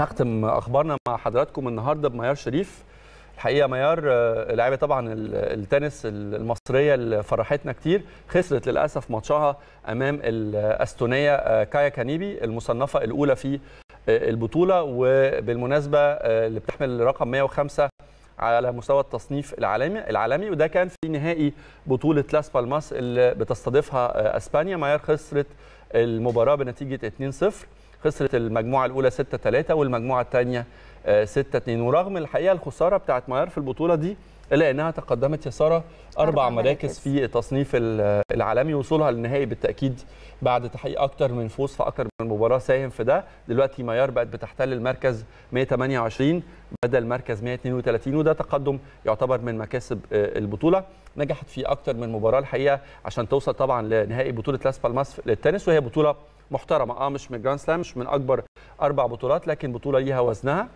هختم اخبارنا مع حضراتكم النهارده بميار شريف الحقيقه ميار آه، لعيبه طبعا التنس المصريه اللي فرحتنا كتير خسرت للاسف ماتشها امام الاستونيه آه، كايا كانيبي المصنفه الاولى في آه، البطوله وبالمناسبه اللي بتحمل رقم 105 على مستوى التصنيف العالمي العالمي وده كان في نهائي بطوله لاس بالماس اللي بتستضيفها اسبانيا ميار خسرت المباراه بنتيجه 2-0 خسرت المجموعه الاولى 6-3 والمجموعه الثانيه 6-2 آه، ورغم الحقيقه الخساره بتاعت ماير في البطوله دي الا انها تقدمت يا ساره اربع مراكز في التصنيف العالمي وصولها للنهائي بالتاكيد بعد تحقيق اكتر من فوز في اكتر من مباراه ساهم في ده دلوقتي مايار بقت بتحتل المركز 128 بدل مركز 132 وده تقدم يعتبر من مكاسب آه، البطوله نجحت في اكتر من مباراه الحقيقه عشان توصل طبعا لنهائي بطوله لاس بالماس للتنس وهي بطوله محترمه اه مش من جراند سلام مش من اكبر اربع بطولات لكن بطوله ليها وزنها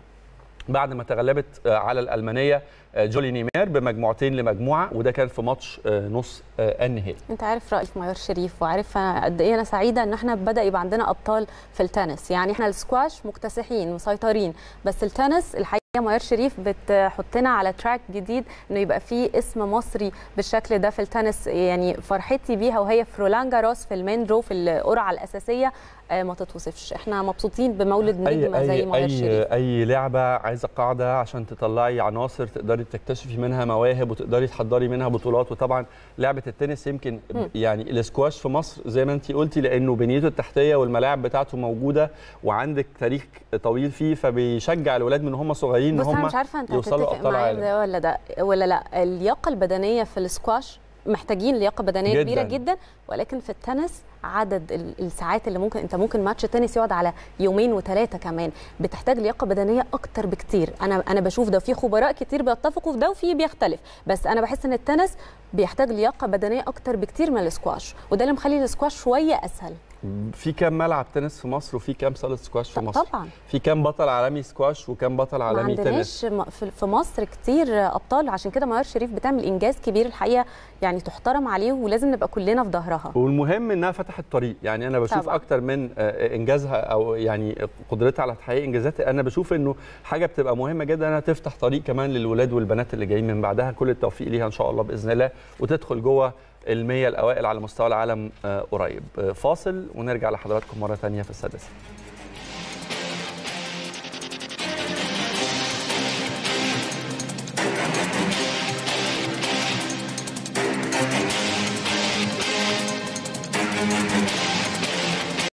بعد ما تغلبت آه، على الألمانية آه، جولي نيمير بمجموعتين لمجموعة وده كان في ماتش آه، نص النهائي انت عارف رأيك ميار شريف وعارف قد ايه انا سعيدة ان احنا بدأ يبقى عندنا ابطال في التنس يعني احنا السكواش مكتسحين مسيطرين بس التنس الحقيقة يا ميار شريف بتحطنا على تراك جديد انه يبقى فيه اسم مصري بالشكل ده في التنس يعني فرحتي بيها وهي في رولان في المين في القرعه الاساسيه آه، ما تتوصفش احنا مبسوطين بمولد نجمه زي ما أي, شريف. اي لعبه عايزه قاعده عشان تطلعي عناصر تقدري تكتشفي منها مواهب وتقدري تحضري منها بطولات وطبعا لعبه التنس يمكن م. يعني الاسكواش في مصر زي ما انت قلتي لانه بنيته التحتيه والملاعب بتاعته موجوده وعندك تاريخ طويل فيه فبيشجع الولاد من هم صغيرين ليه ان هم بص انا مش عارفه انت هتتفق معايا ده ولا ده ولا لا اللياقه البدنيه في السكواش محتاجين لياقه بدنيه جداً. كبيره جدا ولكن في التنس عدد الساعات اللي ممكن انت ممكن ماتش تنس يقعد على يومين وثلاثه كمان بتحتاج لياقه بدنيه اكتر بكتير انا انا بشوف ده في خبراء كتير بيتفقوا في ده وفي بيختلف بس انا بحس ان التنس بيحتاج لياقه بدنيه اكتر بكتير من الاسكواش وده اللي مخلي الاسكواش شويه اسهل في كام ملعب تنس في مصر وفي كام صاله سكواش في مصر طبعا في كام بطل عالمي سكواش وكام بطل عالمي ما تنس في مصر كتير ابطال عشان كده ميار شريف بتعمل انجاز كبير الحقيقه يعني تحترم عليه ولازم نبقى كلنا في ظهرها والمهم انها فتحت طريق يعني انا بشوف طبعا. اكتر من آه، آه، انجازها او يعني قدرتها على تحقيق انجازات انا بشوف انه حاجه بتبقى مهمه جدا انها تفتح طريق كمان للولاد والبنات اللي جايين من بعدها كل التوفيق ليها ان شاء الله باذن الله وتدخل جوه المية الأوائل على مستوى العالم آه، قريب آه، فاصل ونرجع لحضراتكم مرة ثانية في السادسة